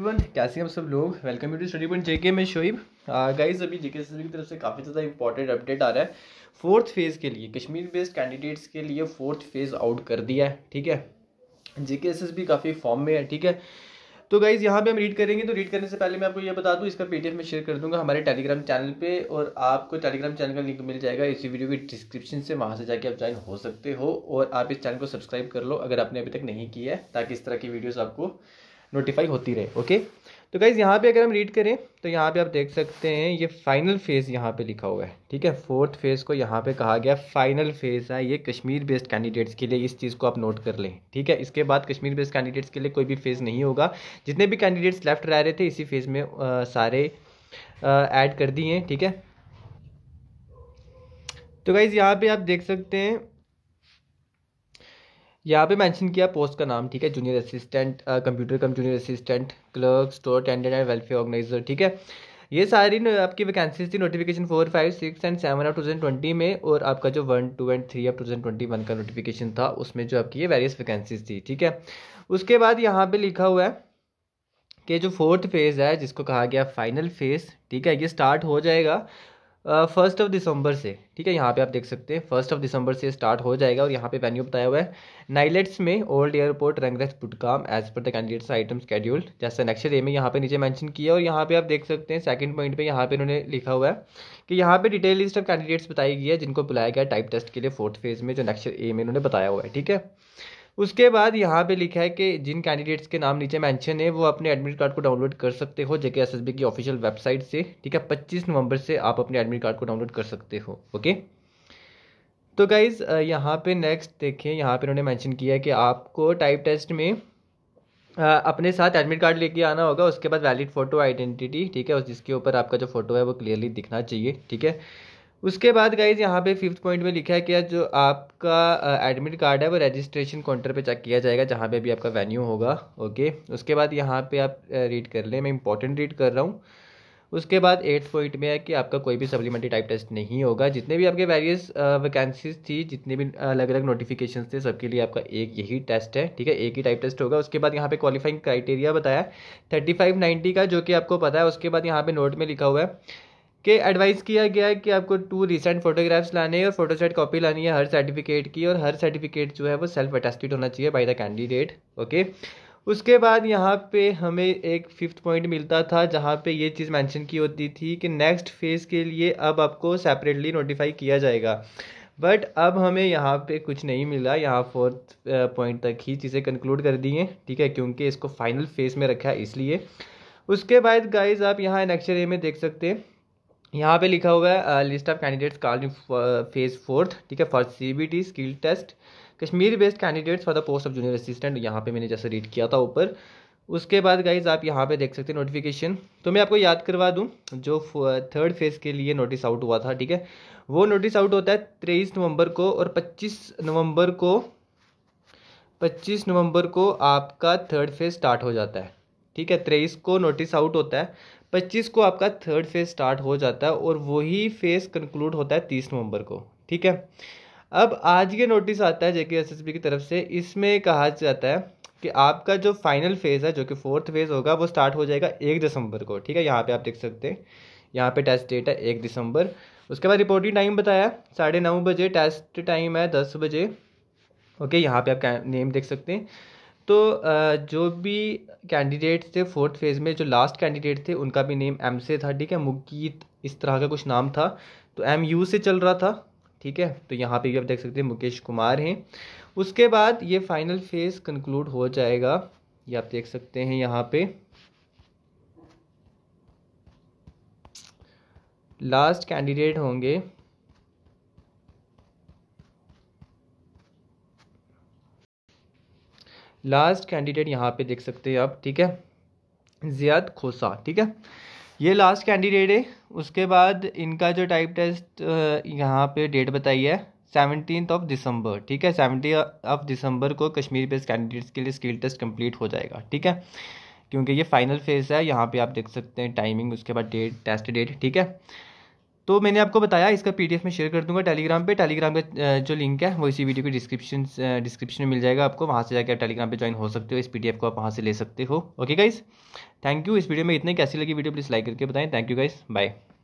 everyone कैसे आप सब लोग welcome you to study point JK में शोइब गाइस अभी जेके एस की तरफ से काफ़ी ज़्यादा इंपॉर्टेंट अपडेट आ रहा है फोर्थ फेज़ के लिए कश्मीर बेस्ड कैंडिडेट्स के लिए फोर्थ फेज़ आउट कर दिया है ठीक है जेके एस एस काफ़ी फॉर्म में है ठीक है तो गाइज़ यहाँ पे हम रीड करेंगे तो रीड करने से पहले मैं आपको ये बता दूँ इसका पी में शेयर कर दूंगा हमारे टेलीग्राम चैनल पे और आपको टेलीग्राम चैनल का लिंक मिल जाएगा इसी वीडियो की डिस्क्रिप्शन से वहाँ से जाके आप ज्वाइन हो सकते हो और आप इस चैनल को सब्सक्राइब कर लो अगर आपने अभी तक नहीं किया है ताकि इस तरह की वीडियोज़ आपको नोटिफाई होती रहे ओके तो गाइज़ यहाँ पे अगर हम रीड करें तो यहाँ पे आप देख सकते हैं ये फाइनल फेज़ यहाँ पे लिखा हुआ है ठीक है फोर्थ फेज़ को यहाँ पे कहा गया फाइनल फेज़ है ये कश्मीर बेस्ड कैंडिडेट्स के लिए इस चीज़ को आप नोट कर लें ठीक है इसके बाद कश्मीर बेस्ड कैंडिडेट्स के लिए कोई भी फेज़ नहीं होगा जितने भी कैंडिडेट्स लेफ्ट रह रहे थे इसी फेज़ में आ, सारे ऐड कर दिए ठीक है तो गाइज़ यहाँ पर आप देख सकते हैं यहाँ पे मेंशन किया पोस्ट का नाम ठीक है junior assistant computer cum junior assistant clerk store attendant and welfare organiser ठीक है ये सारी आपकी वैकेंसीज थी notification four five six and seven of two twenty में और आपका जो one two and three of two twenty one का नोटिफिकेशन था उसमें जो आपकी ये वेरियस वैकेंसीज थी ठीक है उसके बाद यहाँ पे लिखा हुआ है कि जो फोर्थ फेज़ है जिसको कहा गया फाइनल फेज़ ठीक है ये स्टार्ट हो जाएगा फर्स्ट ऑफ दिसंबर से ठीक है यहाँ पे आप देख सकते हैं फर्स्ट ऑफ दिसंबर से स्टार्ट हो जाएगा और यहाँ पे वेन्यू बताया हुआ है नाइलेट्स में ओल्ड एयरपोर्ट रंगरेज पुटकाम as per the candidates item scheduled जैसे नेक्स्ट डे में यहाँ पे नीचे मेंशन किया और यहाँ पे आप देख सकते हैं सेकंड पॉइंट पे यहाँ पे इन्होंने लिखा हुआ है कि यहाँ पे डिटेल लिस्ट ऑफ कैंडिडेट्स बताई गई है जिनको बुलाया गया टाइप टेस्ट के लिए फोर्थ फेज में जो नेक्स्ट ए में इन्होंने बताया हुआ है ठीक है उसके बाद यहाँ पे लिखा है कि जिन कैंडिडेट्स के नाम नीचे मेंशन है वो अपने एडमिट कार्ड को डाउनलोड कर सकते हो जेके एस की ऑफिशियल वेबसाइट से ठीक है पच्चीस नवंबर से आप अपने एडमिट कार्ड को डाउनलोड कर सकते हो ओके तो गाइज़ यहाँ पे नेक्स्ट देखिए यहाँ पे उन्होंने मेंशन किया है कि आपको टाइप टेस्ट में अपने साथ एडमिट कार्ड लेके आना होगा उसके बाद वैलिड फ़ोटो आइडेंटिटी ठीक है और जिसके ऊपर आपका जो फ़ोटो है वो क्लियरली दिखना चाहिए ठीक है उसके बाद गाइज यहाँ पे फिफ्थ पॉइंट में लिखा है कि जो आपका एडमिट कार्ड है वो रजिस्ट्रेशन काउंटर पे चेक किया जाएगा जहाँ पे भी आपका वेन्यू होगा ओके उसके बाद यहाँ पे आप रीड कर लें मैं इंपॉर्टेंट रीड कर रहा हूँ उसके बाद एट्थ पॉइंट में है कि आपका कोई भी सप्लीमेंट्री टाइप टेस्ट नहीं होगा जितने भी आपके वेरियस वैकेंसीज थी जितने भी अलग अलग नोटिफिकेशन थे सबके लिए आपका एक यही टेस्ट है ठीक है एक ही टाइप टेस्ट होगा उसके बाद यहाँ पे क्वालिफाइंग क्राइटेरिया बताया थर्टी फाइव नाइन्टी का जो कि आपको पता है उसके बाद यहाँ पे नोट में लिखा हुआ है के एडवाइस किया गया है कि आपको टू रिसेंट फोटोग्राफ्स लाने हैं और फोटोसेट कॉपी लानी है हर सर्टिफिकेट की और हर सर्टिफिकेट जो है वो सेल्फ अटेस्टेड होना चाहिए बाय द कैंडिडेट ओके उसके बाद यहाँ पे हमें एक फिफ्थ पॉइंट मिलता था जहाँ पे ये चीज़ मेंशन की होती थी कि नेक्स्ट फेज़ के लिए अब आपको सेपरेटली नोटिफाई किया जाएगा बट अब हमें यहाँ पे कुछ नहीं मिला यहाँ फोर्थ पॉइंट uh, तक ही चीज़ें कंक्लूड कर दी हैं ठीक है क्योंकि इसको फाइनल फेज में रखा है इसलिए उसके बाद गाइज आप यहाँ नेक्स्ट ए में देख सकते हैं यहाँ पे लिखा हुआ है list of candidates called phase fourth ठीक है for C B T skill test Kashmir based candidates for the post of junior assistant यहाँ पे मैंने जैसे रीड किया था ऊपर उसके बाद गाइज आप यहाँ पे देख सकते हैं नोटिफिकेशन तो मैं आपको याद करवा दूँ जो थर्ड फेज़ के लिए नोटिस आउट हुआ था ठीक है वो नोटिस आउट होता है तेईस नवंबर को और पच्चीस नवंबर को पच्चीस नवंबर को आपका थर्ड फेज़ स्टार्ट हो जाता है ठीक है तेईस को नोटिस आउट होता है पच्चीस को आपका थर्ड फेज स्टार्ट हो जाता है और वही फेज कंक्लूड होता है तीस नवंबर को ठीक है अब आज ये नोटिस आता है जेके बी की तरफ से इसमें कहा जाता है कि आपका जो फाइनल फेज़ है जो कि फोर्थ फेज़ होगा वो स्टार्ट हो जाएगा एक दिसंबर को ठीक है यहाँ पे आप देख सकते हैं यहाँ पे टेस्ट डेट है एक दिसंबर उसके बाद रिपोर्टिंग टाइम बताया साढ़े नौ बजे टेस्ट टाइम है दस बजे ओके यहाँ पे आप नेम देख सकते हैं तो जो भी कैंडिडेट थे फोर्थ फेज़ में जो लास्ट कैंडिडेट थे उनका भी नेम एम से था ठीक है मुकीत इस तरह का कुछ नाम था तो एम यू से चल रहा था ठीक है तो यहाँ पे भी आप देख सकते हैं मुकेश कुमार हैं उसके बाद ये फाइनल फेज़ कंक्लूड हो जाएगा ये आप देख सकते हैं यहाँ पे लास्ट कैंडिडेट होंगे लास्ट कैंडिडेट यहाँ पे देख सकते हैं आप ठीक है जियाद खोसा ठीक है ये लास्ट कैंडिडेट है उसके बाद इनका जो टाइप टेस्ट यहाँ पे डेट बताई है सेवनटीन ऑफ दिसंबर ठीक है सेवनटीन ऑफ दिसंबर को कश्मीर बेस्ड कैंडिडेट्स के लिए स्किल टेस्ट कंप्लीट हो जाएगा ठीक है क्योंकि ये फाइनल फेज़ है यहाँ पे आप देख सकते हैं टाइमिंग उसके बाद डेट टेस्ट डेट ठीक है तो मैंने आपको बताया इसका पी में शेयर कर दूंगा टेलीग्राम पे टेलीग्राम का जो लिंक है वो इसी वीडियो के डिस्क्रिप्शन डिस्क्रिप्शन में मिल जाएगा आपको वहाँ से जाकर आप टेलीग्राम पे ज्वाइन हो सकते हो इस पी को आप वहाँ से ले सकते हो ओके गाइज थैंक यू इस वीडियो में इतने कैसी लगी वीडियो प्लीज़ लाइक करके बताएं थैंक यू गाइज़ बाय